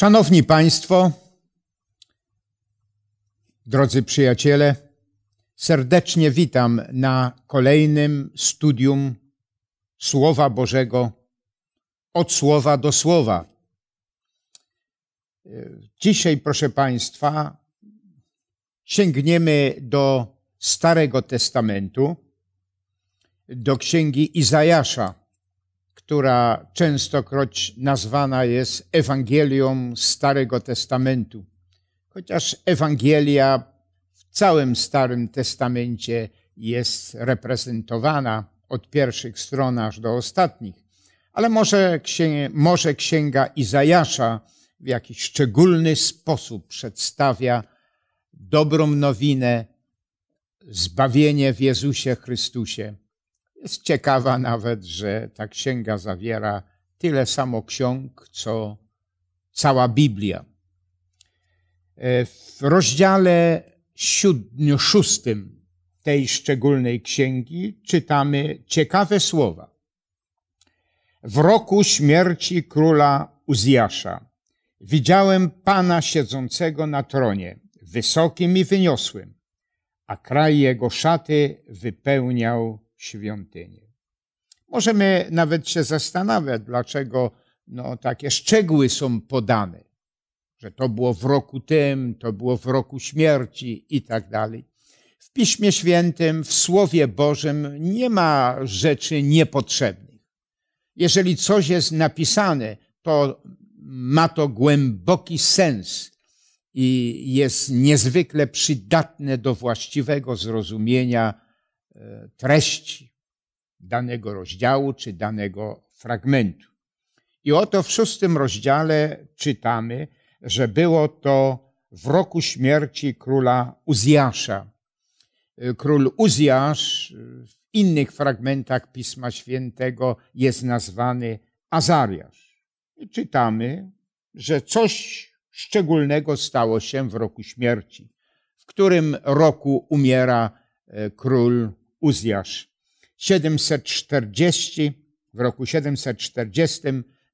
Szanowni Państwo, drodzy przyjaciele, serdecznie witam na kolejnym studium Słowa Bożego od słowa do słowa. Dzisiaj, proszę Państwa, sięgniemy do Starego Testamentu, do księgi Izajasza która częstokroć nazwana jest Ewangelią Starego Testamentu. Chociaż Ewangelia w całym Starym Testamencie jest reprezentowana od pierwszych stron aż do ostatnich. Ale może, może księga Izajasza w jakiś szczególny sposób przedstawia dobrą nowinę, zbawienie w Jezusie Chrystusie. Jest ciekawa nawet, że ta księga zawiera tyle samo ksiąg, co cała Biblia. E, w rozdziale siódmym, szóstym tej szczególnej księgi czytamy ciekawe słowa. W roku śmierci króla Uzjasza widziałem Pana siedzącego na tronie, wysokim i wyniosłym, a kraj jego szaty wypełniał świątynię. Możemy nawet się zastanawiać, dlaczego no, takie szczegóły są podane, że to było w roku tym, to było w roku śmierci i tak dalej. W Piśmie Świętym, w Słowie Bożym nie ma rzeczy niepotrzebnych. Jeżeli coś jest napisane, to ma to głęboki sens i jest niezwykle przydatne do właściwego zrozumienia E, treści danego rozdziału czy danego fragmentu. I oto w szóstym rozdziale czytamy, że było to w roku śmierci króla Uzjasza. E, król Uzjasz e, w innych fragmentach Pisma Świętego jest nazwany Azariasz. I czytamy, że coś szczególnego stało się w roku śmierci, w którym roku umiera król Uzjasz. 740 w roku 740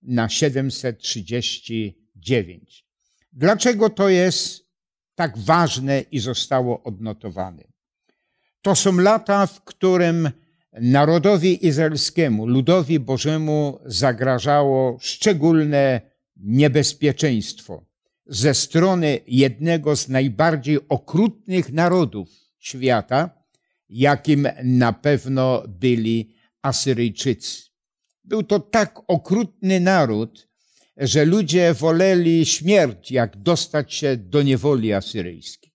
na 739. Dlaczego to jest tak ważne i zostało odnotowane? To są lata, w którym narodowi izraelskiemu, ludowi Bożemu zagrażało szczególne niebezpieczeństwo ze strony jednego z najbardziej okrutnych narodów świata, jakim na pewno byli Asyryjczycy. Był to tak okrutny naród, że ludzie woleli śmierć, jak dostać się do niewoli asyryjskiej.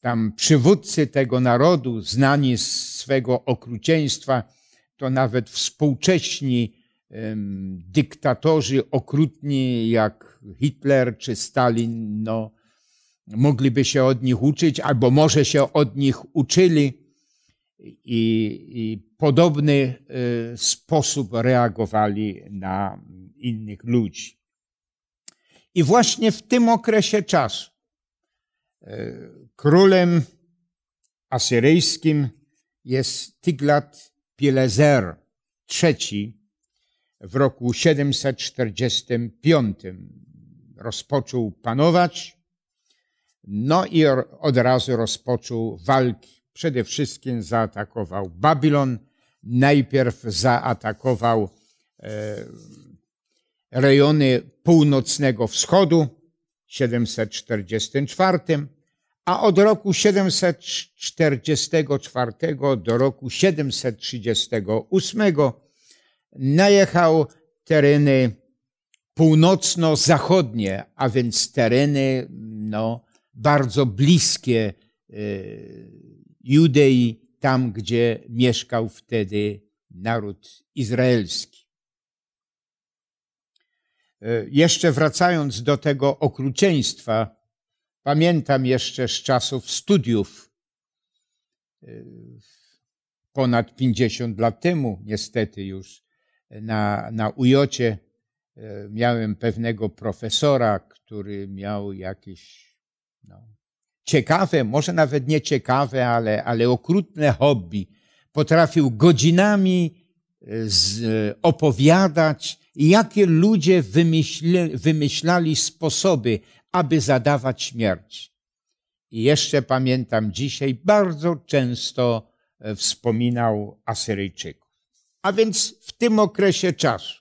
Tam przywódcy tego narodu, znani z swego okrucieństwa, to nawet współcześni um, dyktatorzy okrutni jak Hitler czy Stalin, no, mogliby się od nich uczyć, albo może się od nich uczyli i, i podobny y, sposób reagowali na innych ludzi. I właśnie w tym okresie czasu y, królem asyryjskim jest Tiglat Pileser III. W roku 745 rozpoczął panować, no i od razu rozpoczął walki przede wszystkim zaatakował Babilon, najpierw zaatakował e, rejony północnego wschodu w 744, a od roku 744 do roku 738 najechał tereny północno-zachodnie, a więc tereny no, bardzo bliskie e, Judei, tam gdzie mieszkał wtedy naród izraelski. E, jeszcze wracając do tego okrucieństwa, pamiętam jeszcze z czasów studiów, e, ponad 50 lat temu, niestety już, na, na Ujocie, e, miałem pewnego profesora, który miał jakieś no, ciekawe, może nawet nie ciekawe, ale, ale okrutne hobby. Potrafił godzinami e, z, e, opowiadać, jakie ludzie wymyśli, wymyślali sposoby, aby zadawać śmierć. I jeszcze pamiętam dzisiaj, bardzo często e, wspominał Asyryjczyków. A więc w tym okresie czasu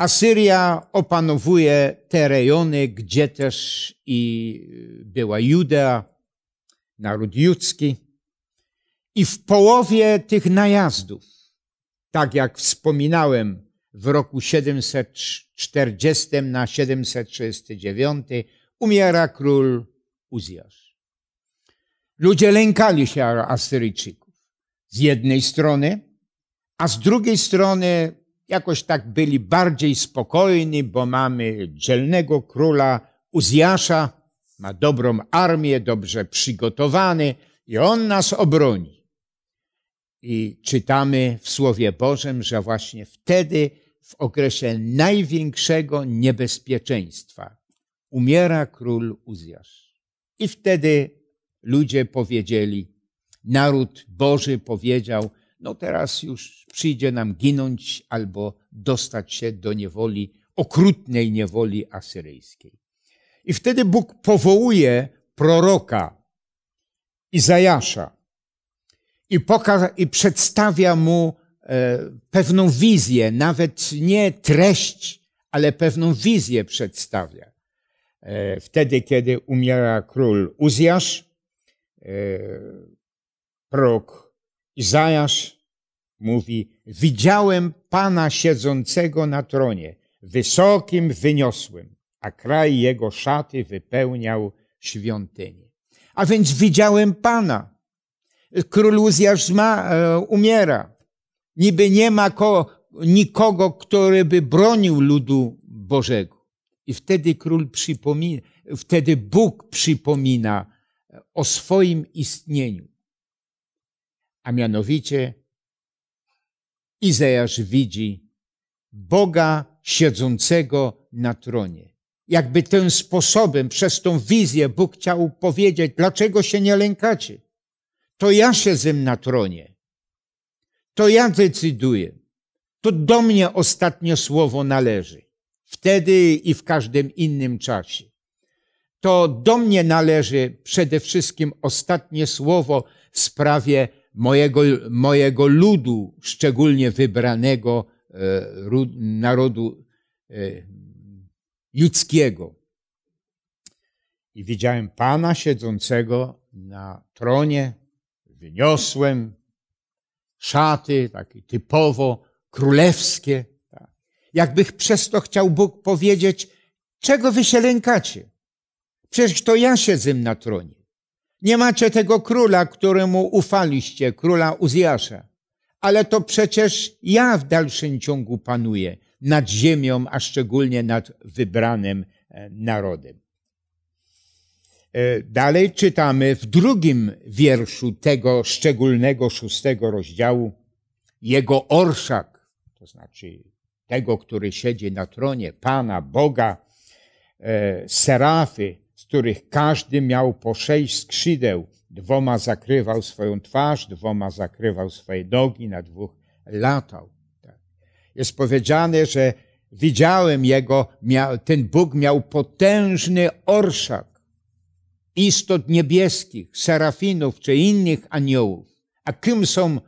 Asyria opanowuje te rejony, gdzie też i y, była Judea, naród judzki. I w połowie tych najazdów, tak jak wspominałem, w roku 740 na 769 umiera król Uzjasz. Ludzie lękali się Asyryjczyków z jednej strony, a z drugiej strony jakoś tak byli bardziej spokojni, bo mamy dzielnego króla Uzjasza, ma dobrą armię, dobrze przygotowany i on nas obroni. I czytamy w Słowie Bożym, że właśnie wtedy, w okresie największego niebezpieczeństwa, umiera król Uzjasz. I wtedy ludzie powiedzieli, naród Boży powiedział, no teraz już przyjdzie nam ginąć albo dostać się do niewoli, okrutnej niewoli asyryjskiej. I wtedy Bóg powołuje proroka Izajasza i, poka- i przedstawia mu e, pewną wizję, nawet nie treść, ale pewną wizję przedstawia. E, wtedy, kiedy umiera król Uzjasz, e, prorok Izajasz mówi, widziałem Pana siedzącego na tronie, wysokim, wyniosłym, a kraj jego szaty wypełniał świątynię. A więc widziałem Pana. Król Uzjasz e, umiera. Niby nie ma ko, nikogo, który by bronił ludu Bożego. I wtedy król przypomina, wtedy Bóg przypomina e, o swoim istnieniu a mianowicie Izajasz widzi Boga siedzącego na tronie. Jakby tym sposobem, przez tą wizję Bóg chciał powiedzieć, dlaczego się nie lękacie? To ja siedzę na tronie. To ja decyduję. To do mnie ostatnie słowo należy. Wtedy i w każdym innym czasie. To do mnie należy przede wszystkim ostatnie słowo w sprawie mojego, mojego ludu, szczególnie wybranego e, narodu e, judzkiego. I widziałem Pana siedzącego na tronie, wyniosłem szaty, takie typowo królewskie. Tak. Jakby przez to chciał Bóg powiedzieć, czego wy się lękacie? Przecież to ja siedzę na tronie. Nie macie tego króla, któremu ufaliście, króla Uzjasza. Ale to przecież ja w dalszym ciągu panuję nad ziemią, a szczególnie nad wybranym e, narodem. E, dalej czytamy w drugim wierszu tego szczególnego szóstego rozdziału. Jego orszak, to znaczy tego, który siedzi na tronie, Pana, Boga, e, serafy, z których każdy miał po sześć skrzydeł. Dwoma zakrywał swoją twarz, dwoma zakrywał swoje nogi, na dwóch latał. Tak. Jest powiedziane, że widziałem jego, ten Bóg miał potężny orszak istot niebieskich, serafinów czy innych aniołów. A kim są e,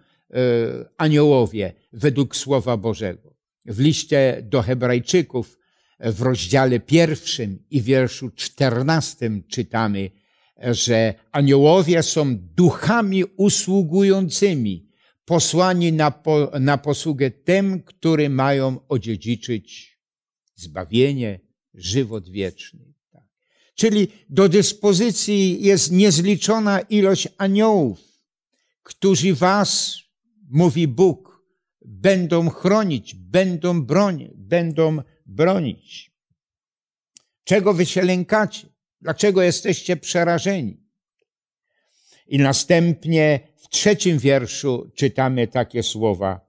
aniołowie według Słowa Bożego? W liście do Hebrajczyków w rozdziale pierwszym i wierszu czternastym czytamy, że aniołowie są duchami usługującymi, posłani na, po, na posługę tym, którzy mają odziedziczyć zbawienie, żywot wieczny. Tak. Czyli do dyspozycji jest niezliczona ilość aniołów, którzy was, mówi Bóg, będą chronić, będą bronić, będą bronić. Czego wy się lękacie? Dlaczego jesteście przerażeni? I następnie w trzecim wierszu czytamy takie słowa.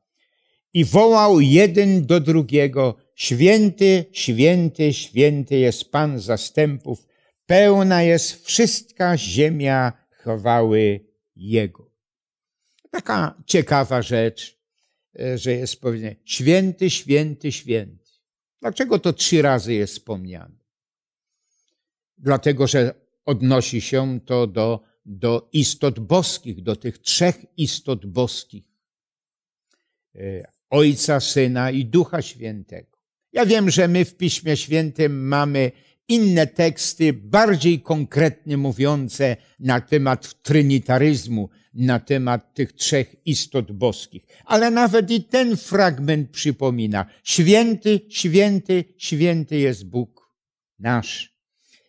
I wołał jeden do drugiego, święty, święty, święty jest Pan zastępów, pełna jest wszystka ziemia chwały Jego. Taka ciekawa rzecz, e, że jest powiedziane, święty, święty, święty. Dlaczego to trzy razy jest wspomniane? Dlatego, że odnosi się to do, do istot boskich, do tych trzech istot boskich. E, Ojca, Syna i Ducha Świętego. Ja wiem, że my w Piśmie Świętym mamy inne teksty bardziej konkretnie mówiące na temat trynitaryzmu, na temat tych trzech istot boskich. Ale nawet i ten fragment przypomina. Święty, święty, święty jest Bóg nasz.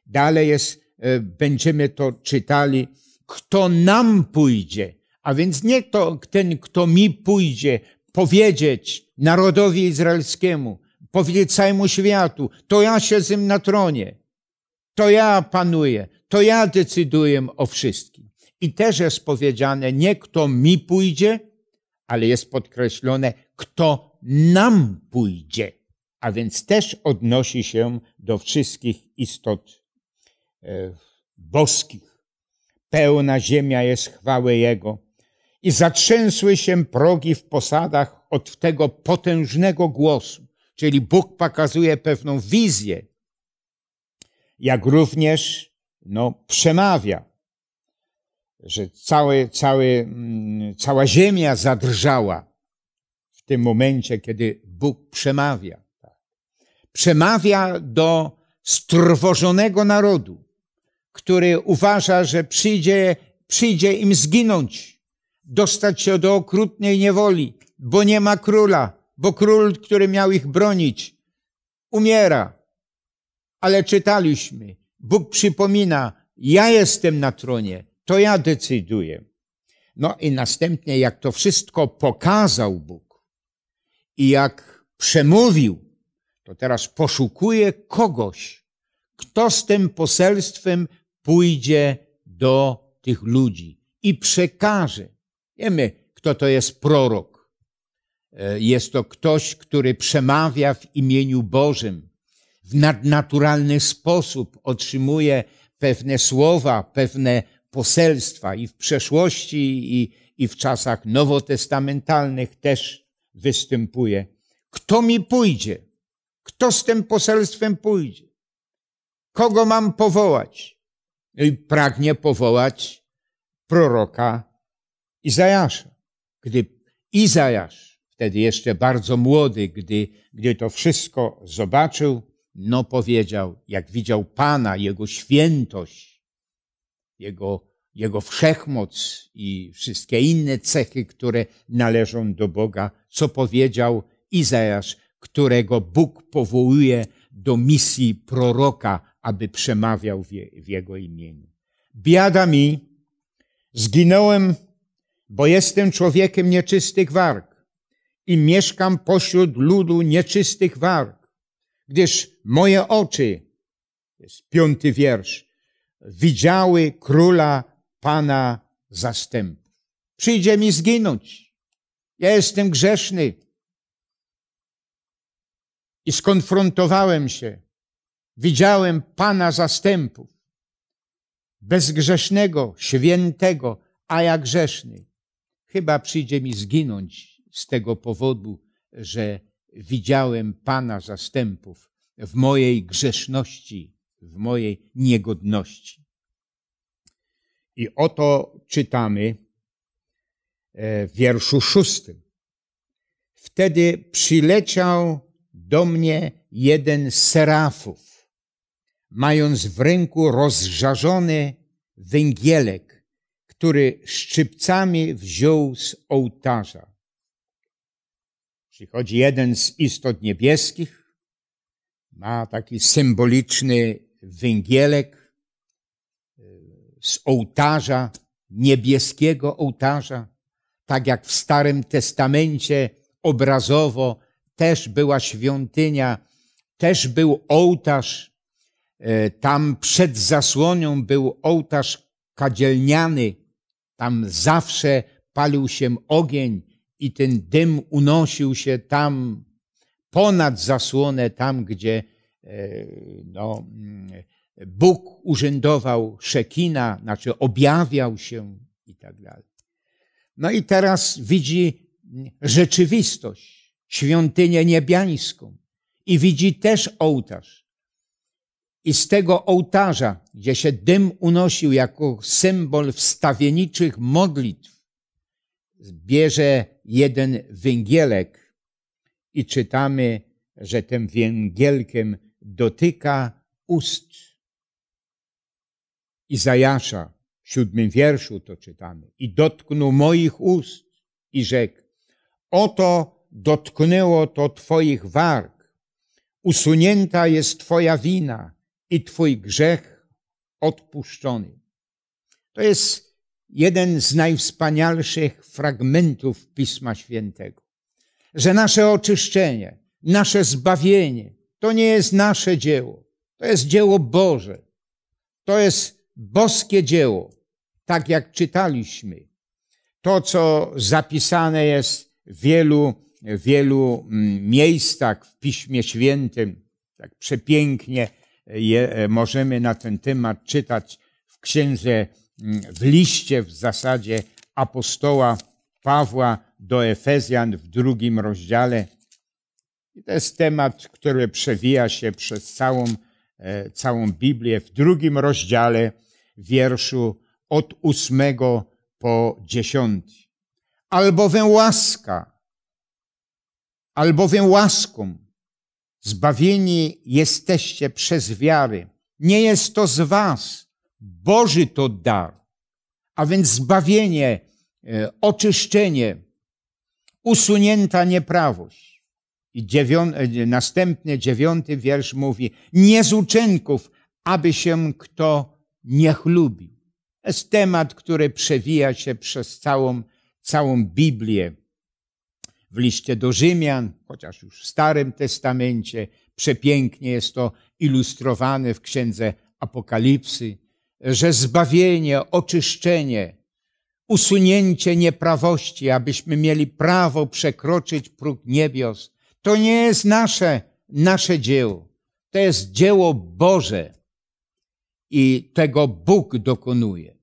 Dalej jest, e, będziemy to czytali, kto nam pójdzie, a więc nie to ten, kto mi pójdzie, powiedzieć narodowi izraelskiemu, powiedzieć całemu światu, to ja siedzę na tronie, to ja panuję, to ja decyduję o wszystkim. I też jest powiedziane, nie kto mi pójdzie, ale jest podkreślone, kto nam pójdzie. A więc też odnosi się do wszystkich istot e, boskich. Pełna ziemia jest chwały Jego. I zatrzęsły się progi w posadach od tego potężnego głosu czyli Bóg pokazuje pewną wizję, jak również no, przemawia, że cały, cały, mm, cała ziemia zadrżała w tym momencie, kiedy Bóg przemawia. Przemawia do strwożonego narodu, który uważa, że przyjdzie, przyjdzie im zginąć, dostać się do okrutnej niewoli, bo nie ma króla, bo król, który miał ich bronić, umiera. Ale czytaliśmy, Bóg przypomina, ja jestem na tronie, to ja decyduję. No i następnie, jak to wszystko pokazał Bóg i jak przemówił, to teraz poszukuje kogoś, kto z tym poselstwem pójdzie do tych ludzi i przekaże. Wiemy, kto to jest prorok E, jest to ktoś, który przemawia w imieniu Bożym, w nadnaturalny sposób otrzymuje pewne słowa, pewne poselstwa i w przeszłości, i, i w czasach nowotestamentalnych też występuje. Kto mi pójdzie? Kto z tym poselstwem pójdzie? Kogo mam powołać? No I pragnie powołać proroka Izajasza. Gdy Izajasz wtedy jeszcze bardzo młody, gdy, gdy to wszystko zobaczył, no powiedział, jak widział Pana, Jego świętość, Jego, Jego wszechmoc i wszystkie inne cechy, które należą do Boga, co powiedział Izajasz, którego Bóg powołuje do misji proroka, aby przemawiał w, je, w Jego imieniu. Biada mi, zginąłem, bo jestem człowiekiem nieczystych warg i mieszkam pośród ludu nieczystych warg, gdyż moje oczy, jest piąty wiersz, widziały króla Pana zastępów. Przyjdzie mi zginąć. Ja jestem grzeszny. I skonfrontowałem się. Widziałem Pana zastępów. Bezgrzesznego, świętego, a ja grzeszny. Chyba przyjdzie mi zginąć z tego powodu, że widziałem Pana zastępów w mojej grzeszności, w mojej niegodności. I oto czytamy e, w wierszu szóstym. Wtedy przyleciał do mnie jeden z serafów, mając w ręku rozżarzony węgielek, który szczypcami wziął z ołtarza Przychodzi jeden z istot niebieskich, ma taki symboliczny węgielek e, z ołtarza, niebieskiego ołtarza, tak jak w Starym Testamencie obrazowo też była świątynia, też był ołtarz. E, tam przed zasłonią był ołtarz kadzielniany, tam zawsze palił się ogień i ten dym unosił się tam ponad zasłonę, tam gdzie e, no, mm, Bóg urzędował Szekina, znaczy objawiał się i tak dalej. No i teraz widzi mm, rzeczywistość, świątynię niebiańską i widzi też ołtarz. I z tego ołtarza, gdzie się dym unosił jako symbol wstawieniczych modlitw, Zbierze jeden węgielek i czytamy, że tym węgielkiem dotyka ust Izajasza. W siódmym wierszu to czytamy. I dotknął moich ust i rzekł, oto dotknęło to twoich warg. Usunięta jest twoja wina i twój grzech odpuszczony. To jest jeden z najwspanialszych fragmentów Pisma Świętego. Że nasze oczyszczenie, nasze zbawienie to nie jest nasze dzieło, to jest dzieło Boże, to jest boskie dzieło, tak jak czytaliśmy. To, co zapisane jest w wielu, wielu mm, miejscach w Piśmie Świętym, tak przepięknie je, e, możemy na ten temat czytać w Księdze w liście w zasadzie apostoła Pawła do Efezjan w drugim rozdziale. I to jest temat, który przewija się przez całą, e, całą Biblię. W drugim rozdziale wierszu od ósmego po dziesiąty. Albowiem łaska, albowiem łaską zbawieni jesteście przez wiary. Nie jest to z was, Boży to dar, a więc zbawienie, e, oczyszczenie, usunięta nieprawość. I e, e, następny, dziewiąty wiersz mówi, nie z uczynków, aby się kto nie chlubił. To jest temat, który przewija się przez całą, całą Biblię. W liście do Rzymian, chociaż już w Starym Testamencie, przepięknie jest to ilustrowane w księdze Apokalipsy że zbawienie, oczyszczenie, usunięcie nieprawości, abyśmy mieli prawo przekroczyć próg niebios, to nie jest nasze, nasze dzieło. To jest dzieło Boże i tego Bóg dokonuje.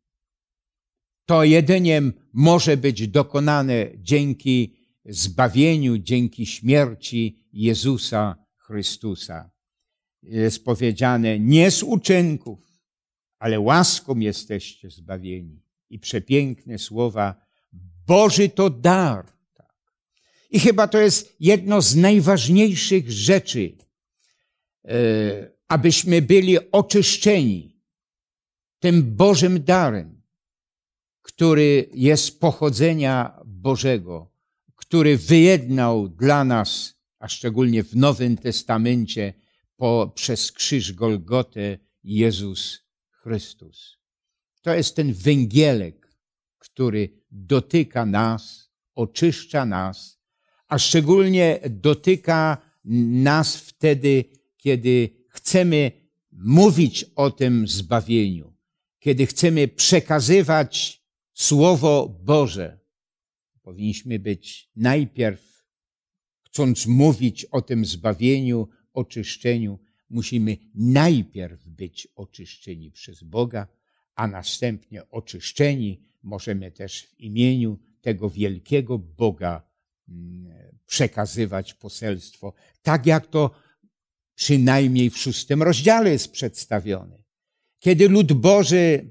To jedynie może być dokonane dzięki zbawieniu, dzięki śmierci Jezusa Chrystusa. Jest powiedziane nie z uczynków, ale łaską jesteście zbawieni. I przepiękne słowa, Boży to dar. I chyba to jest jedno z najważniejszych rzeczy, e, abyśmy byli oczyszczeni tym Bożym darem, który jest pochodzenia Bożego, który wyjednał dla nas, a szczególnie w Nowym Testamencie, po, przez krzyż Golgotę Jezus Chrystus. To jest ten węgielek, który dotyka nas, oczyszcza nas, a szczególnie dotyka nas wtedy, kiedy chcemy mówić o tym zbawieniu, kiedy chcemy przekazywać Słowo Boże. Powinniśmy być najpierw, chcąc mówić o tym zbawieniu, oczyszczeniu, musimy najpierw być oczyszczeni przez Boga, a następnie oczyszczeni możemy też w imieniu tego wielkiego Boga mm, przekazywać poselstwo, tak jak to przynajmniej w szóstym rozdziale jest przedstawione. Kiedy lud Boży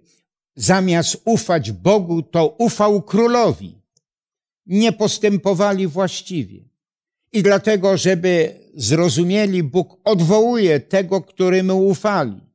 zamiast ufać Bogu, to ufał królowi. Nie postępowali właściwie. I dlatego, żeby zrozumieli, Bóg odwołuje tego, którym ufali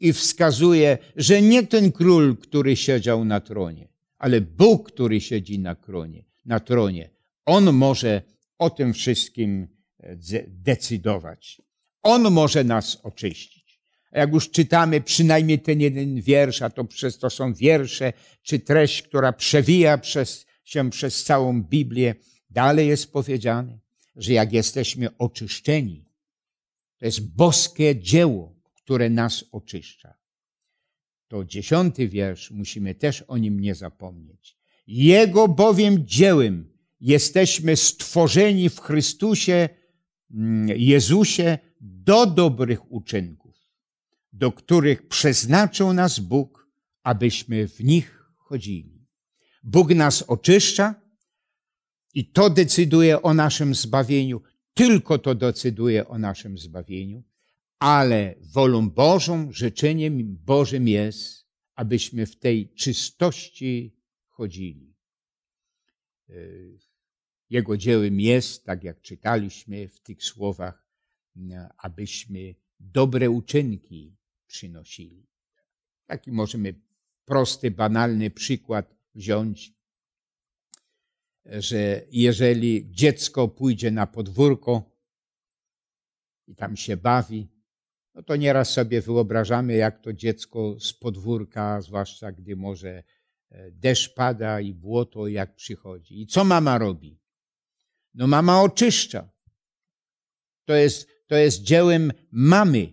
i wskazuje, że nie ten król, który siedział na tronie, ale Bóg, który siedzi na, kronie, na tronie. On może o tym wszystkim e, decydować. On może nas oczyścić. A jak już czytamy przynajmniej ten jeden wiersz, a to przez to są wiersze, czy treść, która przewija przez, się przez całą Biblię, dalej jest powiedziane, że jak jesteśmy oczyszczeni, to jest boskie dzieło które nas oczyszcza. To dziesiąty wiersz, musimy też o nim nie zapomnieć. Jego bowiem dziełem jesteśmy stworzeni w Chrystusie, mm, Jezusie, do dobrych uczynków, do których przeznaczył nas Bóg, abyśmy w nich chodzili. Bóg nas oczyszcza i to decyduje o naszym zbawieniu, tylko to decyduje o naszym zbawieniu ale wolą Bożą, życzeniem Bożym jest, abyśmy w tej czystości chodzili. E, jego dziełem jest, tak jak czytaliśmy w tych słowach, e, abyśmy dobre uczynki przynosili. Taki możemy prosty, banalny przykład wziąć, że jeżeli dziecko pójdzie na podwórko i tam się bawi, no to nieraz sobie wyobrażamy, jak to dziecko z podwórka, zwłaszcza gdy może e, deszcz pada i błoto, jak przychodzi. I co mama robi? No mama oczyszcza. To jest, to jest dziełem mamy.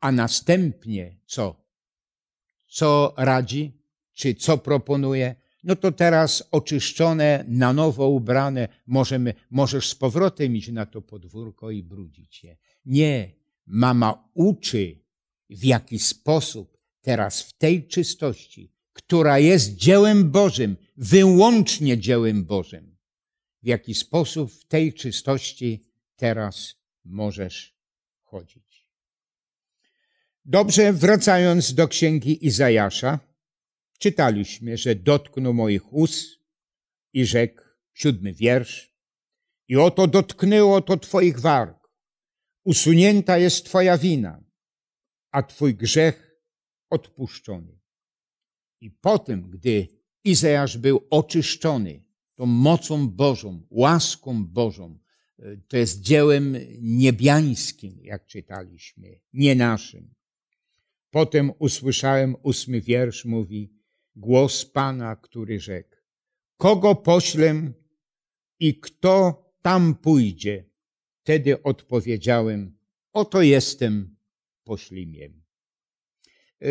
A następnie co? Co radzi? Czy co proponuje? No to teraz oczyszczone, na nowo ubrane, możemy, możesz z powrotem iść na to podwórko i brudzić je. Nie, Mama uczy, w jaki sposób teraz w tej czystości, która jest dziełem Bożym, wyłącznie dziełem Bożym, w jaki sposób w tej czystości teraz możesz chodzić. Dobrze, wracając do księgi Izajasza, czytaliśmy, że dotknął moich ust i rzekł, siódmy wiersz, i oto dotknęło to Twoich warg usunięta jest Twoja wina, a Twój grzech odpuszczony. I po tym, gdy Izajasz był oczyszczony tą mocą Bożą, łaską Bożą, e, to jest dziełem niebiańskim, jak czytaliśmy, nie naszym. Potem usłyszałem ósmy wiersz, mówi głos Pana, który rzekł, kogo poślem i kto tam pójdzie Wtedy odpowiedziałem, oto jestem, poślimiem. E,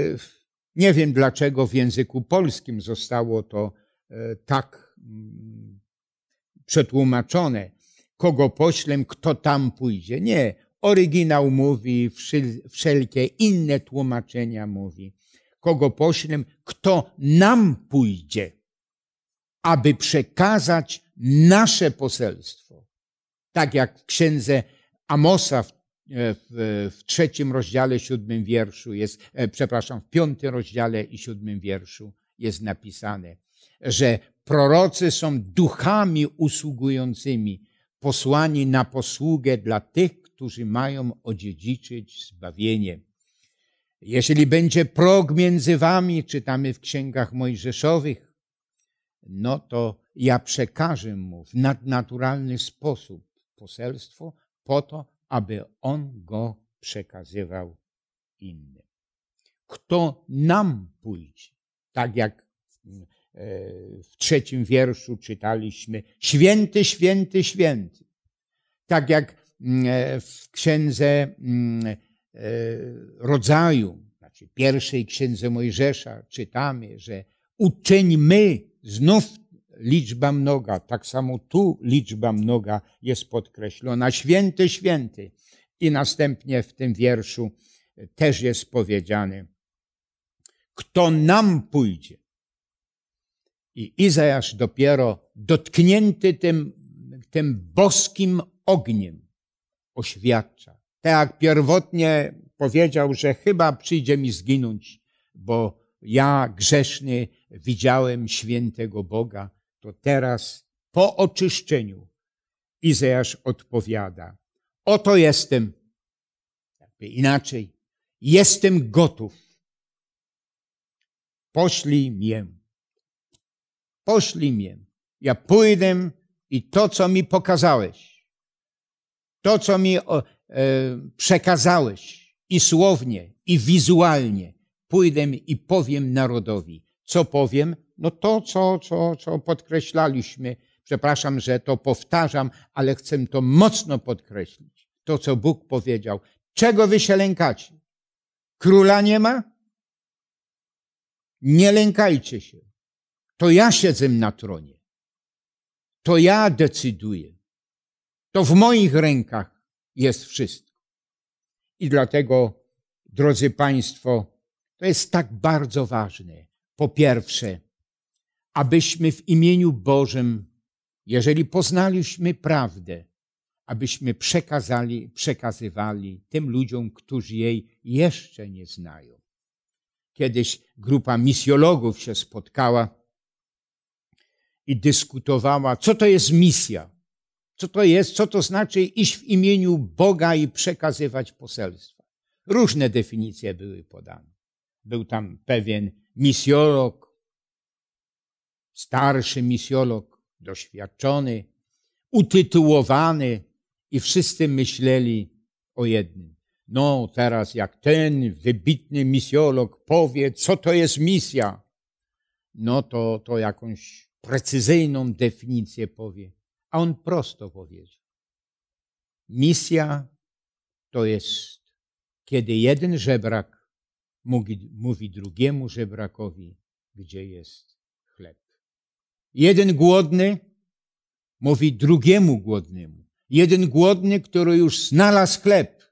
nie wiem dlaczego w języku polskim zostało to e, tak mm, przetłumaczone. Kogo poślem, kto tam pójdzie. Nie, oryginał mówi, wszelkie inne tłumaczenia mówi. Kogo poślem, kto nam pójdzie, aby przekazać nasze poselstwo tak jak w księdze Amosa w, e, w, e, w trzecim rozdziale, siódmym wierszu jest, e, przepraszam, w piątym rozdziale i siódmym wierszu jest napisane, że prorocy są duchami usługującymi, posłani na posługę dla tych, którzy mają odziedziczyć zbawienie. Jeśli będzie prog między wami, czytamy w księgach mojżeszowych, no to ja przekażę mu w nadnaturalny sposób poselstwo po to, aby on go przekazywał innym. Kto nam pójdzie, tak jak w e, trzecim wierszu czytaliśmy, święty, święty, święty. Tak jak mm, e, w księdze mm, e, rodzaju, znaczy pierwszej księdze Mojżesza czytamy, że uczyńmy znów liczba mnoga, tak samo tu liczba mnoga jest podkreślona. Święty, święty. I następnie w tym wierszu też jest powiedziany, kto nam pójdzie. I Izajasz dopiero dotknięty tym, tym boskim ogniem oświadcza. Tak pierwotnie powiedział, że chyba przyjdzie mi zginąć, bo ja grzeszny widziałem świętego Boga, to teraz po oczyszczeniu Izajasz odpowiada: Oto jestem, jakby inaczej, jestem gotów. Poślij mię. Poślij mię. Ja pójdę i to, co mi pokazałeś, to, co mi e, przekazałeś i słownie, i wizualnie, pójdę i powiem narodowi. Co powiem? no to, co, co, co podkreślaliśmy, przepraszam, że to powtarzam, ale chcę to mocno podkreślić. To, co Bóg powiedział. Czego wy się lękacie? Króla nie ma? Nie lękajcie się. To ja siedzę na tronie. To ja decyduję. To w moich rękach jest wszystko. I dlatego, drodzy Państwo, to jest tak bardzo ważne. Po pierwsze, abyśmy w imieniu Bożym, jeżeli poznaliśmy prawdę, abyśmy przekazali, przekazywali tym ludziom, którzy jej jeszcze nie znają. Kiedyś grupa misjologów się spotkała i dyskutowała, co to jest misja, co to jest, co to znaczy iść w imieniu Boga i przekazywać poselstwa. Różne definicje były podane. Był tam pewien misjolog, starszy misjolog, doświadczony, utytułowany i wszyscy myśleli o jednym. No, teraz jak ten wybitny misjolog powie, co to jest misja, no to, to jakąś precyzyjną definicję powie. A on prosto powiedział. Misja to jest, kiedy jeden żebrak mówi, mówi drugiemu żebrakowi, gdzie jest Jeden głodny mówi drugiemu głodnemu. Jeden głodny, który już znalazł chleb,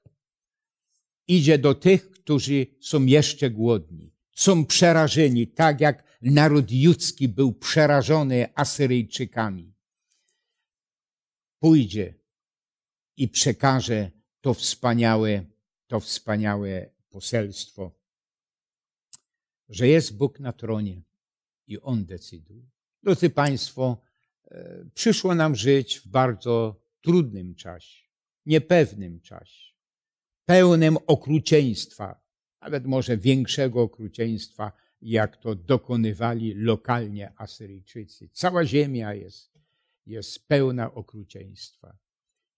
idzie do tych, którzy są jeszcze głodni. Są przerażeni, tak jak naród judzki był przerażony Asyryjczykami. Pójdzie i przekaże to wspaniałe, to wspaniałe poselstwo, że jest Bóg na tronie i On decyduje. Drodzy Państwo, e, przyszło nam żyć w bardzo trudnym czasie, niepewnym czasie, pełnym okrucieństwa, nawet może większego okrucieństwa, jak to dokonywali lokalnie Asyryjczycy. Cała ziemia jest, jest pełna okrucieństwa.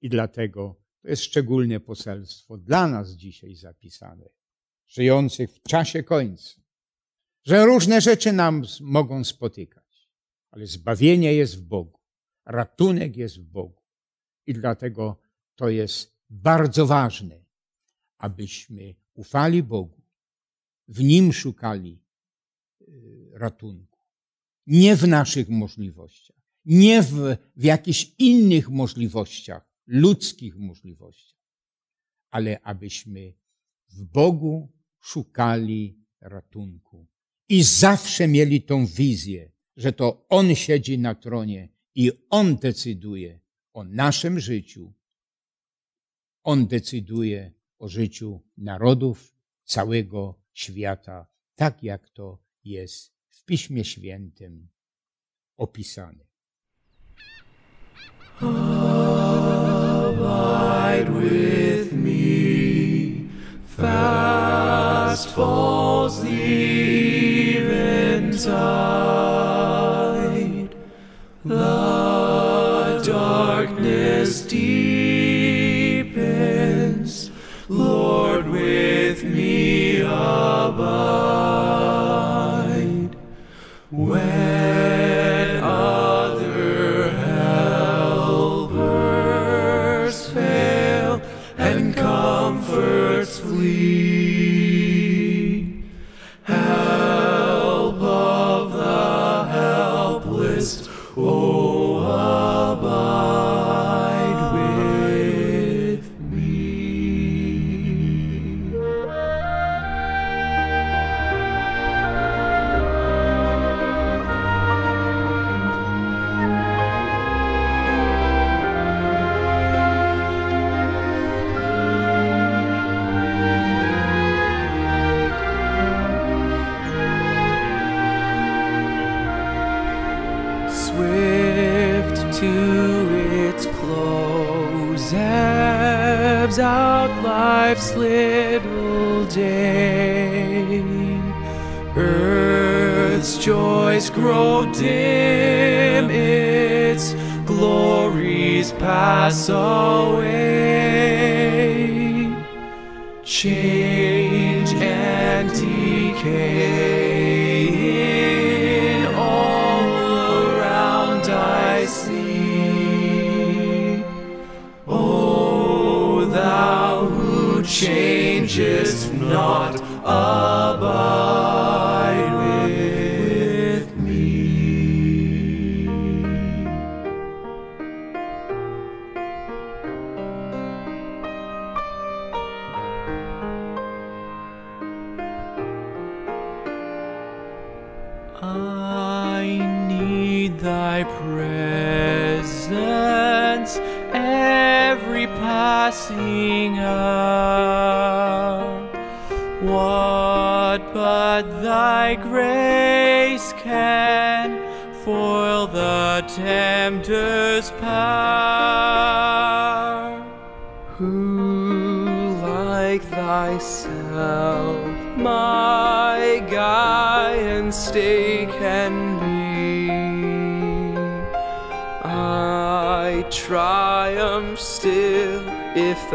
I dlatego to jest szczególne poselstwo dla nas dzisiaj zapisane, żyjących w czasie końca, że różne rzeczy nam mogą spotykać ale zbawienie jest w Bogu, ratunek jest w Bogu. I dlatego to jest bardzo ważne, abyśmy ufali Bogu, w Nim szukali y, ratunku. Nie w naszych możliwościach, nie w, w jakichś innych możliwościach, ludzkich możliwościach, ale abyśmy w Bogu szukali ratunku i zawsze mieli tą wizję, że to On siedzi na tronie i On decyduje o naszym życiu. On decyduje o życiu narodów całego świata, tak jak to jest w Piśmie Świętym opisane. Abide with me, fast falls the eventide. if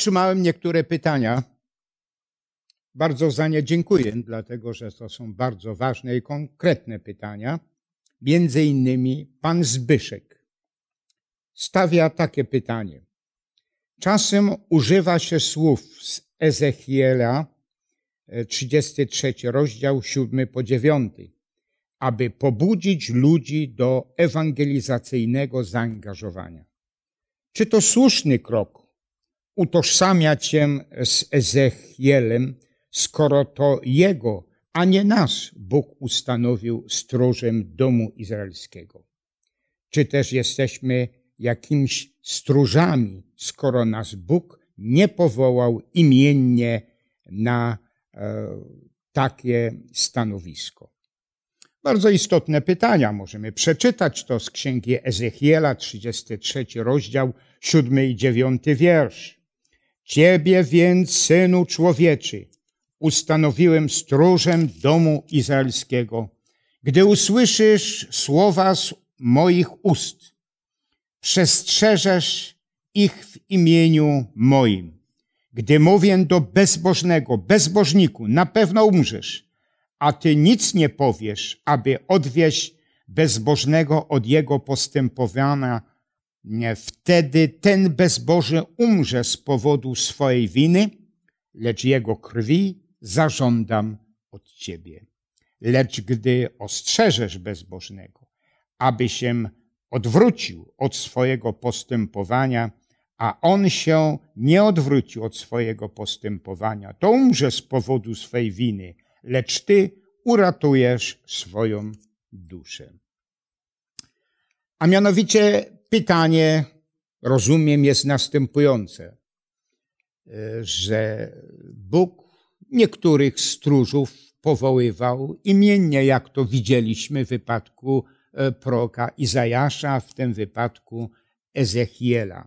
otrzymałem niektóre pytania. Bardzo za nie dziękuję, dlatego że to są bardzo ważne i konkretne pytania. Między innymi pan Zbyszek stawia takie pytanie. Czasem używa się słów z Ezechiela, 33 e, rozdział, 7 po 9, aby pobudzić ludzi do ewangelizacyjnego zaangażowania. Czy to słuszny krok? Utożsamiać się z Ezechielem, skoro to jego, a nie nasz Bóg ustanowił stróżem domu izraelskiego? Czy też jesteśmy jakimś stróżami, skoro nas Bóg nie powołał imiennie na e, takie stanowisko? Bardzo istotne pytania. Możemy przeczytać to z księgi Ezechiela, 33 rozdział, 7 i 9 wiersz. Ciebie więc, Synu Człowieczy, ustanowiłem stróżem domu izraelskiego. Gdy usłyszysz słowa z moich ust, przestrzeżesz ich w imieniu moim. Gdy mówię do bezbożnego, bezbożniku, na pewno umrzesz, a ty nic nie powiesz, aby odwieść bezbożnego od jego postępowania nie wtedy ten bezboży umrze z powodu swojej winy, lecz jego krwi zażądam od ciebie. Lecz gdy ostrzeżesz bezbożnego, aby się odwrócił od swojego postępowania, a on się nie odwrócił od swojego postępowania, to umrze z powodu swej winy, lecz ty uratujesz swoją duszę. A mianowicie Pytanie, rozumiem, jest następujące, e, że Bóg niektórych stróżów powoływał imiennie, jak to widzieliśmy w wypadku e, proka Izajasza, w tym wypadku Ezechiela.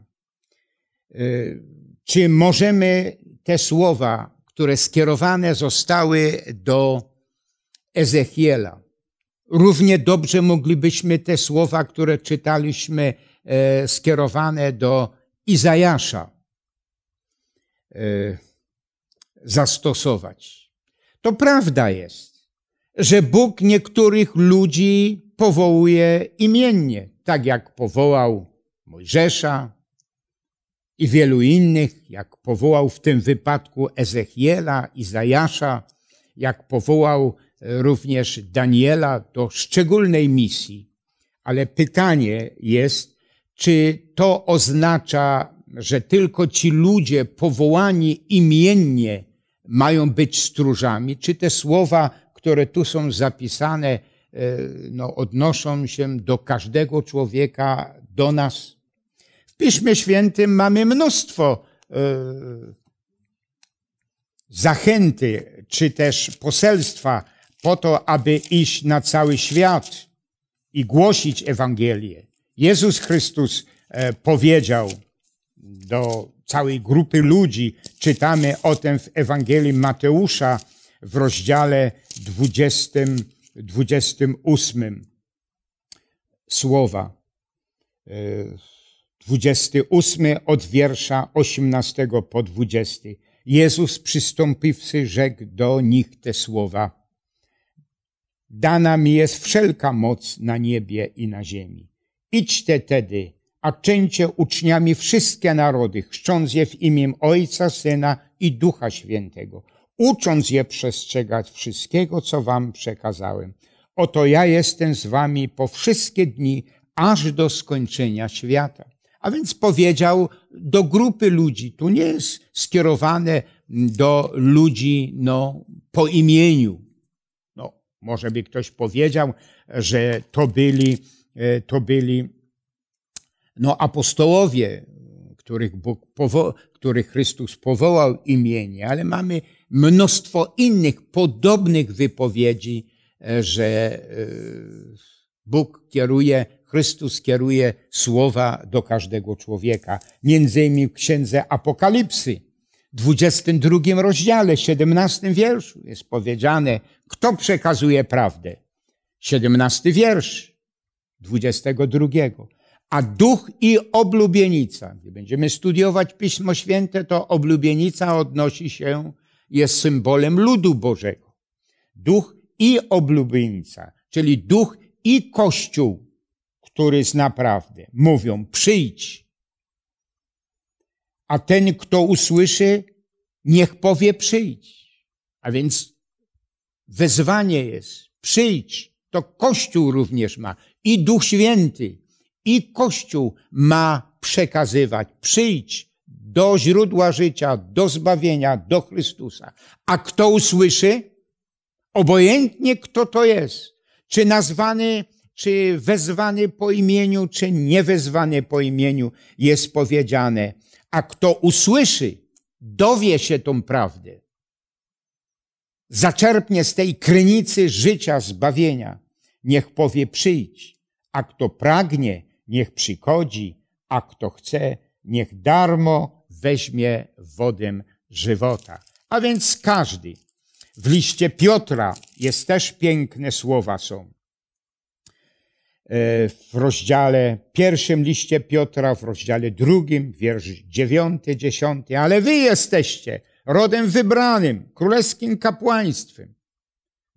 E, czy możemy te słowa, które skierowane zostały do Ezechiela, równie dobrze moglibyśmy te słowa, które czytaliśmy E, skierowane do Izajasza e, zastosować. To prawda jest, że Bóg niektórych ludzi powołuje imiennie, tak jak powołał Mojżesza i wielu innych, jak powołał w tym wypadku Ezechiela, Izajasza, jak powołał również Daniela do szczególnej misji. Ale pytanie jest, czy to oznacza, że tylko ci ludzie powołani imiennie mają być stróżami? Czy te słowa, które tu są zapisane, e, no, odnoszą się do każdego człowieka, do nas? W Piśmie Świętym mamy mnóstwo e, zachęty, czy też poselstwa po to, aby iść na cały świat i głosić Ewangelię. Jezus Chrystus e, powiedział do całej grupy ludzi, czytamy o tym w Ewangelii Mateusza w rozdziale 20, 28 słowa. 28 e, od wiersza 18 po 20. Jezus przystąpiwszy rzekł do nich te słowa. Dana mi jest wszelka moc na niebie i na ziemi. Idźcie tedy, a czyńcie uczniami wszystkie narody, chrząc je w imię Ojca, Syna i Ducha Świętego, ucząc je przestrzegać wszystkiego, co wam przekazałem. Oto ja jestem z wami po wszystkie dni, aż do skończenia świata. A więc powiedział do grupy ludzi, tu nie jest skierowane do ludzi no, po imieniu. No, może by ktoś powiedział, że to byli E, to byli no, apostołowie, których, Bóg powo- których Chrystus powołał imienie, ale mamy mnóstwo innych podobnych wypowiedzi, e, że e, Bóg kieruje, Chrystus kieruje słowa do każdego człowieka. Między innymi w księdze Apokalipsy, 22 rozdziale, 17 wierszu jest powiedziane, kto przekazuje prawdę. 17 wiersz. 22. A duch i oblubienica. Gdy będziemy studiować Pismo Święte, to oblubienica odnosi się, jest symbolem ludu Bożego. Duch i oblubienica, czyli duch i Kościół, który zna prawdę. Mówią, przyjdź. A ten, kto usłyszy, niech powie przyjdź. A więc wezwanie jest, przyjdź. To Kościół również ma i Duch Święty, i Kościół ma przekazywać. Przyjdź do źródła życia, do zbawienia, do Chrystusa. A kto usłyszy? Obojętnie kto to jest, czy nazwany, czy wezwany po imieniu, czy niewezwany po imieniu, jest powiedziane. A kto usłyszy, dowie się tą prawdę. Zaczerpnie z tej krynicy życia, zbawienia niech powie przyjdź, a kto pragnie, niech przychodzi, a kto chce, niech darmo weźmie wodę żywota. A więc każdy. W liście Piotra jest też piękne słowa są. E, w rozdziale pierwszym liście Piotra, w rozdziale drugim, wiersz dziewiąty, dziesiąty, ale wy jesteście rodem wybranym, królewskim kapłaństwem,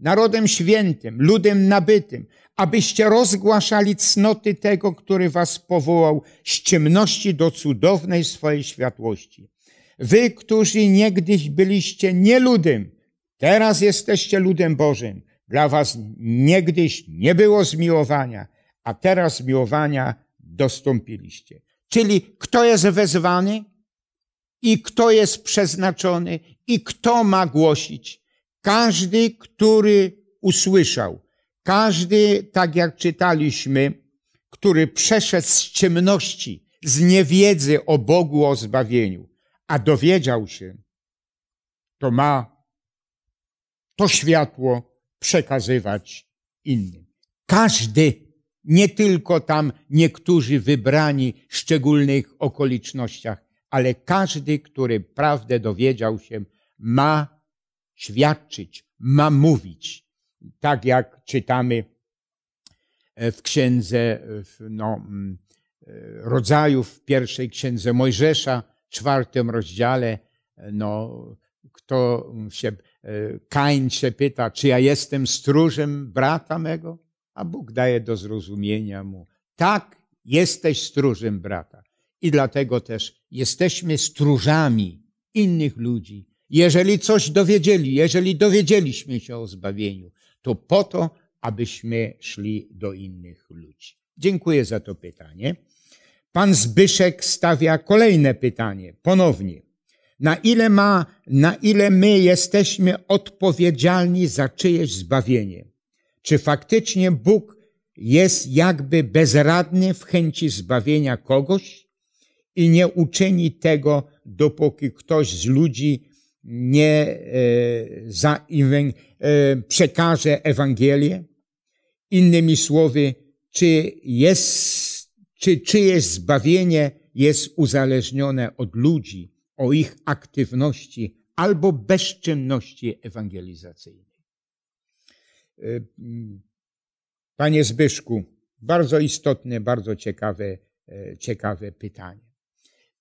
narodem świętym, ludem nabytym, abyście rozgłaszali cnoty tego, który was powołał z ciemności do cudownej swojej światłości. Wy, którzy niegdyś byliście nieludem, teraz jesteście ludem Bożym. Dla was niegdyś nie było zmiłowania, a teraz zmiłowania dostąpiliście. Czyli kto jest wezwany i kto jest przeznaczony i kto ma głosić każdy, który usłyszał, każdy, tak jak czytaliśmy, który przeszedł z ciemności, z niewiedzy o Bogu, o zbawieniu, a dowiedział się, to ma to światło przekazywać innym. Każdy, nie tylko tam niektórzy wybrani w szczególnych okolicznościach, ale każdy, który prawdę dowiedział się, ma świadczyć, ma mówić. Tak jak czytamy e, w księdze no, mm, e, rodzajów, w pierwszej księdze Mojżesza, czwartym rozdziale, e, no, kto się, Kain się pyta, czy ja jestem stróżem brata mego? A Bóg daje do zrozumienia mu, tak, jesteś stróżem brata. I dlatego też jesteśmy stróżami innych ludzi, jeżeli coś dowiedzieli, jeżeli dowiedzieliśmy się o zbawieniu, to po to, abyśmy szli do innych ludzi. Dziękuję za to pytanie. Pan Zbyszek stawia kolejne pytanie, ponownie. Na ile, ma, na ile my jesteśmy odpowiedzialni za czyjeś zbawienie? Czy faktycznie Bóg jest jakby bezradny w chęci zbawienia kogoś i nie uczyni tego, dopóki ktoś z ludzi nie e, za, e, przekaże Ewangelię? Innymi słowy, czy jest, czy, czy jest zbawienie jest uzależnione od ludzi, o ich aktywności albo bezczynności ewangelizacyjnej? E, panie Zbyszku, bardzo istotne, bardzo ciekawe, ciekawe pytanie.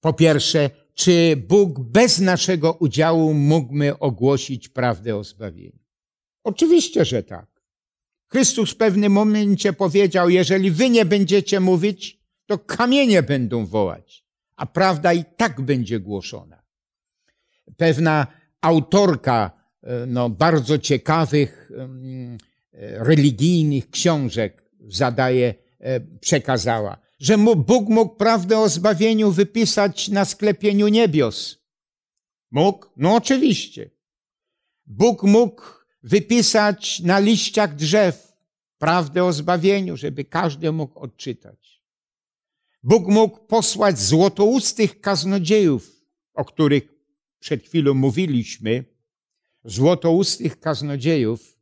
Po pierwsze, czy Bóg bez naszego udziału mógłby ogłosić prawdę o zbawieniu? Oczywiście, że tak. Chrystus w pewnym momencie powiedział, jeżeli wy nie będziecie mówić, to kamienie będą wołać, a prawda i tak będzie głoszona. Pewna autorka e, no, bardzo ciekawych e, religijnych książek zadaje, e, przekazała że mu Bóg mógł prawdę o zbawieniu wypisać na sklepieniu niebios. Mógł? No oczywiście. Bóg mógł wypisać na liściach drzew prawdę o zbawieniu, żeby każdy mógł odczytać. Bóg mógł posłać złotoustych kaznodziejów, o których przed chwilą mówiliśmy, złotoustych kaznodziejów,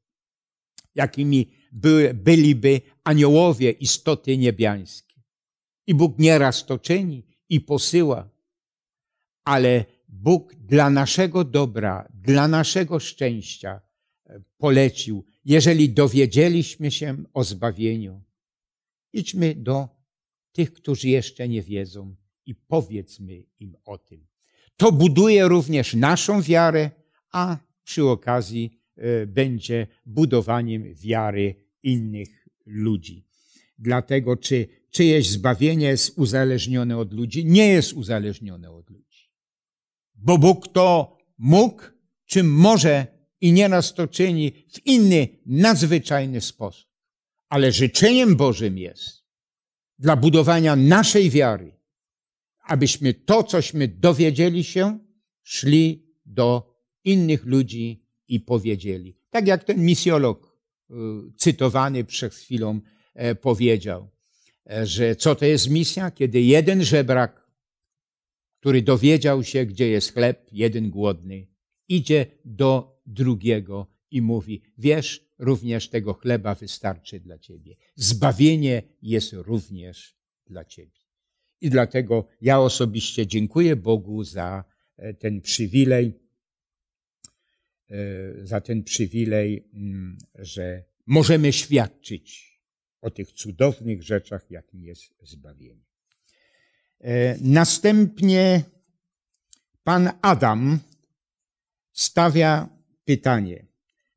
jakimi by, byliby aniołowie, istoty niebiańskie. I Bóg nieraz to czyni i posyła. Ale Bóg dla naszego dobra, dla naszego szczęścia e, polecił, jeżeli dowiedzieliśmy się o zbawieniu. Idźmy do tych, którzy jeszcze nie wiedzą i powiedzmy im o tym. To buduje również naszą wiarę, a przy okazji e, będzie budowaniem wiary innych ludzi. Dlatego czy czyjeś zbawienie jest uzależnione od ludzi? Nie jest uzależnione od ludzi. Bo Bóg to mógł, czy może i nieraz to czyni w inny, nadzwyczajny sposób. Ale życzeniem Bożym jest dla budowania naszej wiary, abyśmy to, cośmy dowiedzieli się, szli do innych ludzi i powiedzieli. Tak jak ten misjolog y, cytowany przez chwilą E, powiedział, e, że co to jest misja, kiedy jeden żebrak, który dowiedział się, gdzie jest chleb, jeden głodny, idzie do drugiego i mówi: Wiesz, również tego chleba wystarczy dla ciebie. Zbawienie jest również dla ciebie. I dlatego ja osobiście dziękuję Bogu za e, ten przywilej, za ten przywilej, mm, że możemy świadczyć o tych cudownych rzeczach, jakim jest zbawienie. E, następnie pan Adam stawia pytanie,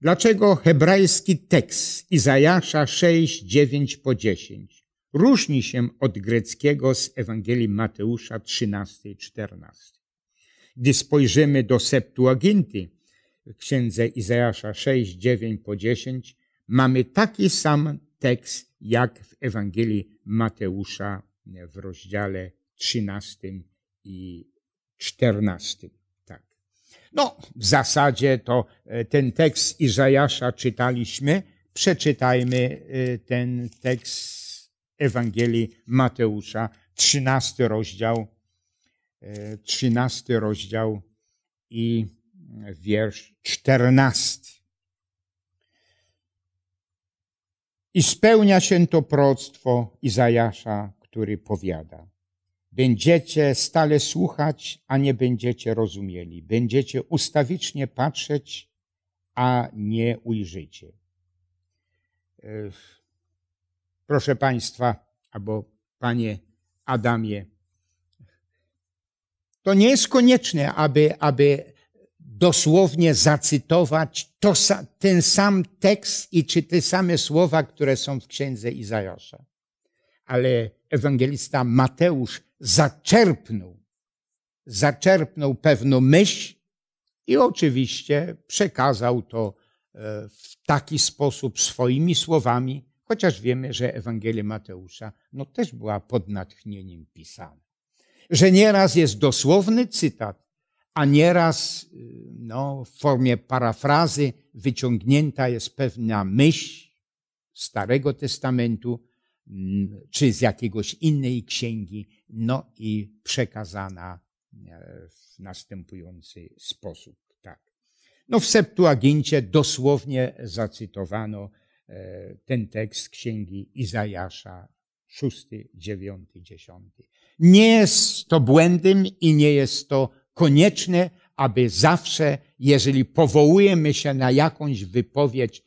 dlaczego hebrajski tekst Izajasza 6, 9 po 10 różni się od greckiego z Ewangelii Mateusza 13 i 14. Gdy spojrzymy do Septuaginty, w księdze Izajasza 6, 9 po 10, mamy taki sam tekst jak w Ewangelii Mateusza w rozdziale 13 i 14. Tak. No, w zasadzie to e, ten tekst Izajasza czytaliśmy. Przeczytajmy e, ten tekst Ewangelii Mateusza, 13 rozdział, 13 e, rozdział i wiersz 14. I spełnia się to proctwo Izajasza, który powiada. Będziecie stale słuchać, a nie będziecie rozumieli. Będziecie ustawicznie patrzeć, a nie ujrzycie. Proszę Państwa, albo Panie Adamie, to nie jest konieczne, aby, aby dosłownie zacytować to, ten sam tekst i czy te same słowa, które są w księdze Izajasza. Ale ewangelista Mateusz zaczerpnął, zaczerpnął pewną myśl i oczywiście przekazał to e, w taki sposób swoimi słowami, chociaż wiemy, że Ewangelia Mateusza no, też była pod natchnieniem pisana. Że nieraz jest dosłowny cytat, a nieraz no, w formie parafrazy wyciągnięta jest pewna myśl Starego Testamentu mm, czy z jakiegoś innej księgi, no i przekazana e, w następujący sposób. Tak. No w Septuagincie dosłownie zacytowano e, ten tekst księgi Izajasza, szósty, dziewiąty, dziesiąty. Nie jest to błędem i nie jest to konieczne, aby zawsze, jeżeli powołujemy się na jakąś wypowiedź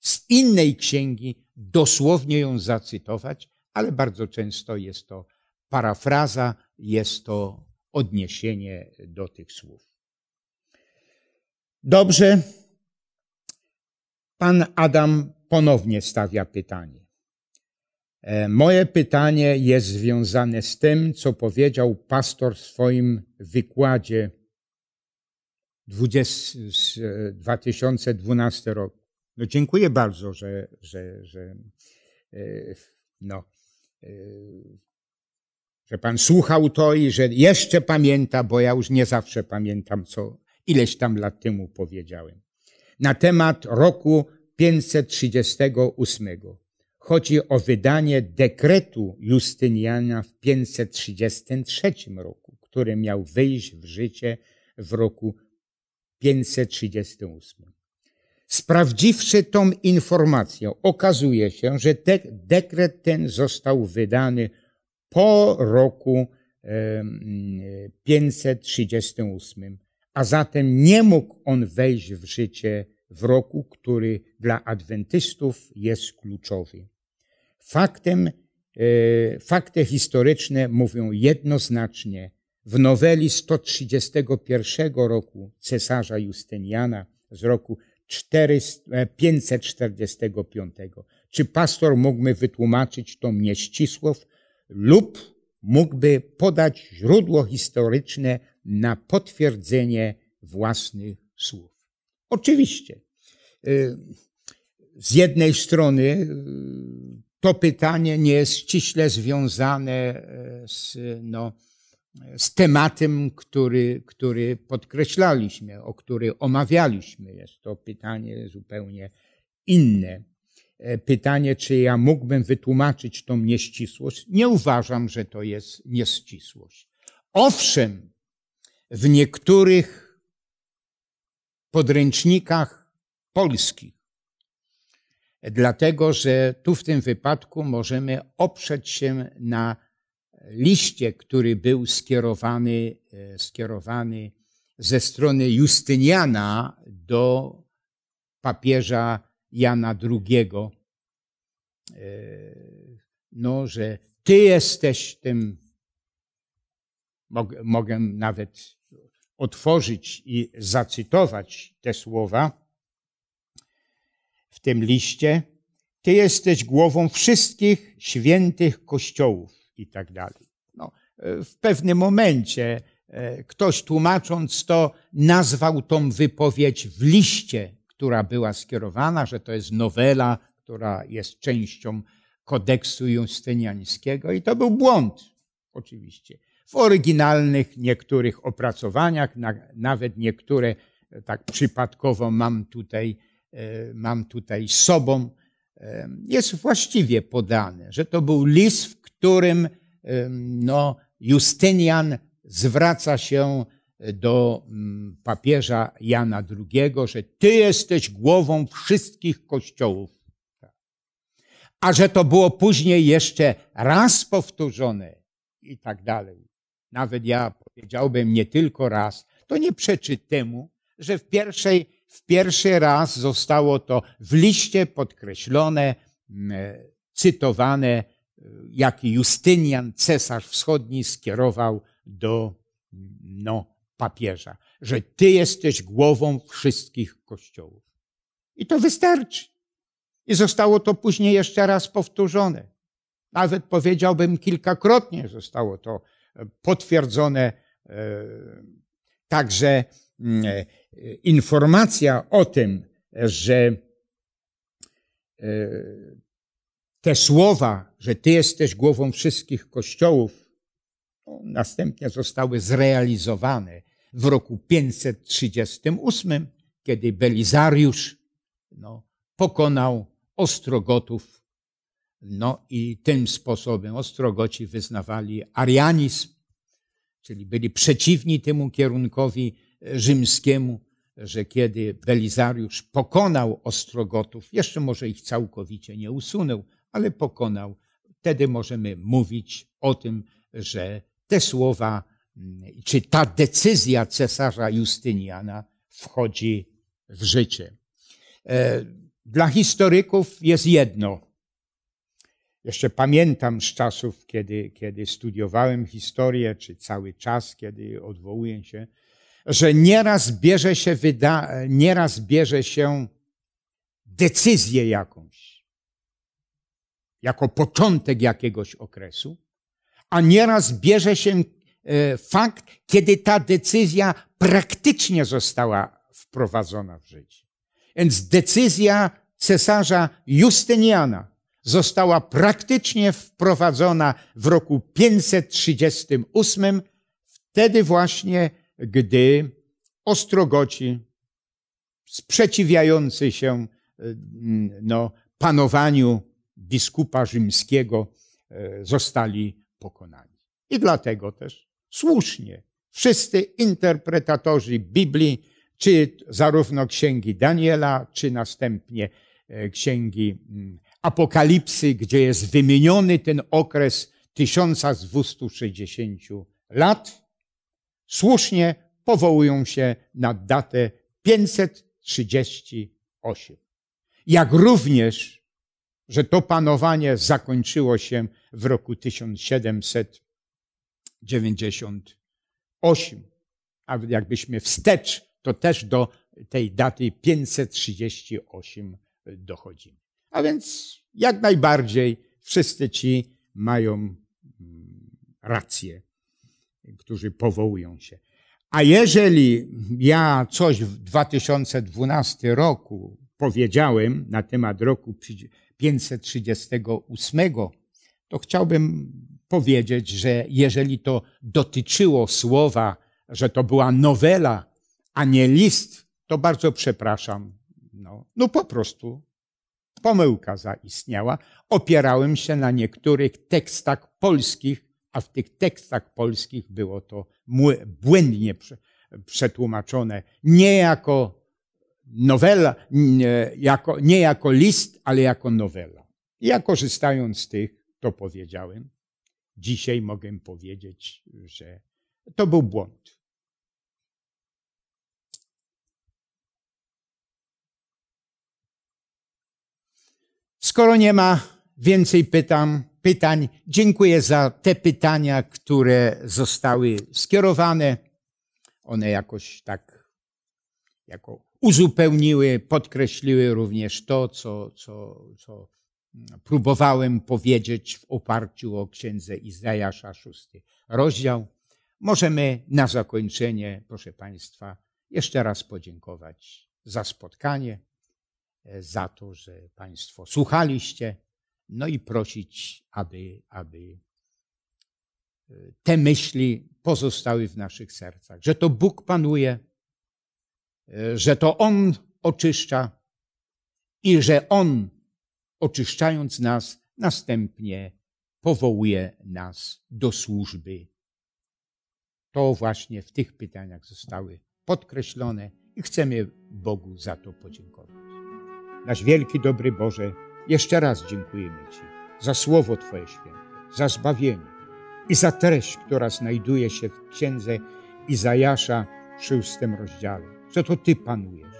z innej księgi, dosłownie ją zacytować, ale bardzo często jest to parafraza, jest to odniesienie do tych słów. Dobrze. Pan Adam ponownie stawia pytanie. E, moje pytanie jest związane z tym, co powiedział pastor w swoim wykładzie 2012 e, rok. No dziękuję bardzo, że, że, że, e, no, że pan słuchał to i że jeszcze pamięta, bo ja już nie zawsze pamiętam, co ileś tam lat temu powiedziałem. Na temat roku 538 chodzi o wydanie dekretu Justyniana w 533 roku, który miał wyjść w życie w roku 538. Sprawdziwszy tą informację, okazuje się, że dekret ten został wydany po roku 538, a zatem nie mógł on wejść w życie w roku, który dla adwentystów jest kluczowy. Faktem, e, fakty historyczne mówią jednoznacznie, w noweli 131 roku cesarza Justyniana z roku 400, 545. E, Czy pastor mógłby wytłumaczyć to mnie ścisłow lub mógłby podać źródło historyczne na potwierdzenie własnych słów? Oczywiście. E, z jednej strony to pytanie nie jest ściśle związane e, z, no, z tematem, który, który podkreślaliśmy, o który omawialiśmy. Jest to pytanie zupełnie inne. E, pytanie, czy ja mógłbym wytłumaczyć tą nieścisłość? Nie uważam, że to jest nieścisłość. Owszem, w niektórych podręcznikach polskich dlatego że tu w tym wypadku możemy oprzeć się na liście, który był skierowany, e, skierowany ze strony Justyniana do papieża Jana II. E, no, że ty jesteś tym, mogę nawet otworzyć i zacytować te słowa w tym liście. Ty jesteś głową wszystkich świętych kościołów i tak dalej. No, e, w pewnym momencie e, ktoś tłumacząc to nazwał tą wypowiedź w liście, która była skierowana, że to jest nowela, która jest częścią kodeksu justyniańskiego i to był błąd oczywiście. W oryginalnych niektórych opracowaniach, nawet niektóre e, tak przypadkowo mam tutaj E, mam tutaj sobą, e, jest właściwie podane, że to był list, w którym e, no, Justynian zwraca się do mm, papieża Jana II, że ty jesteś głową wszystkich kościołów. A że to było później jeszcze raz powtórzone i tak dalej. Nawet ja powiedziałbym nie tylko raz. To nie przeczy temu, że w pierwszej w pierwszy raz zostało to w liście podkreślone, cytowane, jaki Justynian, cesarz wschodni, skierował do no, papieża, że ty jesteś głową wszystkich kościołów. I to wystarczy. I zostało to później jeszcze raz powtórzone. Nawet powiedziałbym kilkakrotnie zostało to potwierdzone. E, także Y, informacja o tym, że y, te słowa, że Ty jesteś głową wszystkich kościołów, no, następnie zostały zrealizowane w roku 538, kiedy Belizariusz no, pokonał Ostrogotów. No i tym sposobem Ostrogoci wyznawali arianizm, czyli byli przeciwni temu kierunkowi rzymskiemu, że kiedy Belizariusz pokonał Ostrogotów, jeszcze może ich całkowicie nie usunął, ale pokonał, wtedy możemy mówić o tym, że te słowa, mm, czy ta decyzja cesarza Justyniana wchodzi w życie. E, dla historyków jest jedno. Jeszcze pamiętam z czasów, kiedy, kiedy studiowałem historię, czy cały czas, kiedy odwołuję się że nieraz bierze się, wyda, nieraz bierze się decyzję jakąś, jako początek jakiegoś okresu, a nieraz bierze się e, fakt, kiedy ta decyzja praktycznie została wprowadzona w życie. Więc decyzja cesarza Justyniana została praktycznie wprowadzona w roku 538. Wtedy właśnie gdy ostrogoci sprzeciwiający się e, no, panowaniu biskupa rzymskiego e, zostali pokonani. I dlatego też słusznie wszyscy interpretatorzy Biblii, czy zarówno księgi Daniela, czy następnie e, księgi mm, Apokalipsy, gdzie jest wymieniony ten okres 1260 lat, słusznie powołują się na datę 538. Jak również, że to panowanie zakończyło się w roku 1798. A jakbyśmy wstecz, to też do tej daty 538 dochodzimy. A więc jak najbardziej wszyscy ci mają mm, rację którzy powołują się. A jeżeli ja coś w 2012 roku powiedziałem na temat roku 538, to chciałbym powiedzieć, że jeżeli to dotyczyło słowa, że to była nowela, a nie list, to bardzo przepraszam. No, no po prostu pomyłka zaistniała. Opierałem się na niektórych tekstach polskich a w tych tekstach polskich było to błędnie przetłumaczone nie jako nowela, nie jako, nie jako list, ale jako nowela. Ja korzystając z tych, to powiedziałem. Dzisiaj mogę powiedzieć, że to był błąd. Skoro nie ma więcej pytań, pytań. Dziękuję za te pytania, które zostały skierowane. One jakoś tak jako uzupełniły, podkreśliły również to, co, co, co próbowałem powiedzieć w oparciu o księdze Izajasza, szósty rozdział. Możemy na zakończenie, proszę Państwa, jeszcze raz podziękować za spotkanie, e, za to, że Państwo słuchaliście no i prosić, aby, aby e, te myśli pozostały w naszych sercach, że to Bóg panuje, e, że to On oczyszcza i że On, oczyszczając nas, następnie powołuje nas do służby. To właśnie w tych pytaniach zostały podkreślone i chcemy Bogu za to podziękować. Nasz wielki, dobry Boże, jeszcze raz dziękujemy Ci za Słowo Twoje święte, za zbawienie i za treść, która znajduje się w Księdze Izajasza w szóstym rozdziale. Że to Ty panujesz,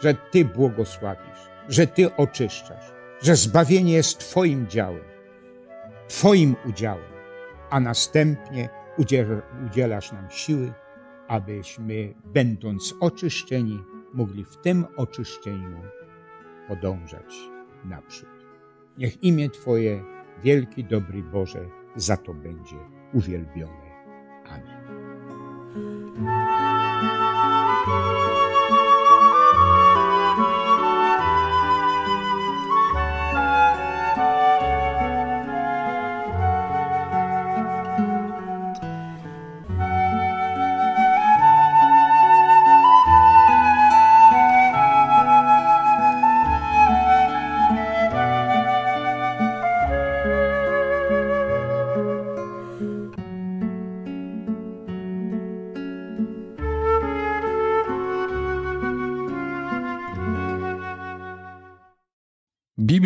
że Ty błogosławisz, że Ty oczyszczasz, że zbawienie jest Twoim działem, Twoim udziałem, a następnie udzielasz nam siły, abyśmy, będąc oczyszczeni, mogli w tym oczyszczeniu podążać naprzód. Niech imię Twoje, wielki dobry Boże, za to będzie uwielbione. Amen.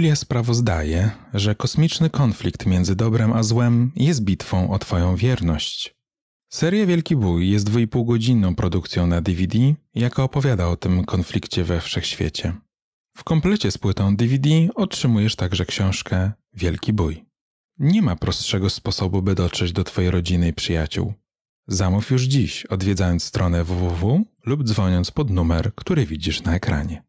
Biblia sprawozdaje, że kosmiczny konflikt między dobrem a złem jest bitwą o Twoją wierność. Seria Wielki Bój jest 2,5-godzinną produkcją na DVD, jaka opowiada o tym konflikcie we wszechświecie. W komplecie z płytą DVD otrzymujesz także książkę Wielki Bój. Nie ma prostszego sposobu, by dotrzeć do Twojej rodziny i przyjaciół. Zamów już dziś, odwiedzając stronę www lub dzwoniąc pod numer, który widzisz na ekranie.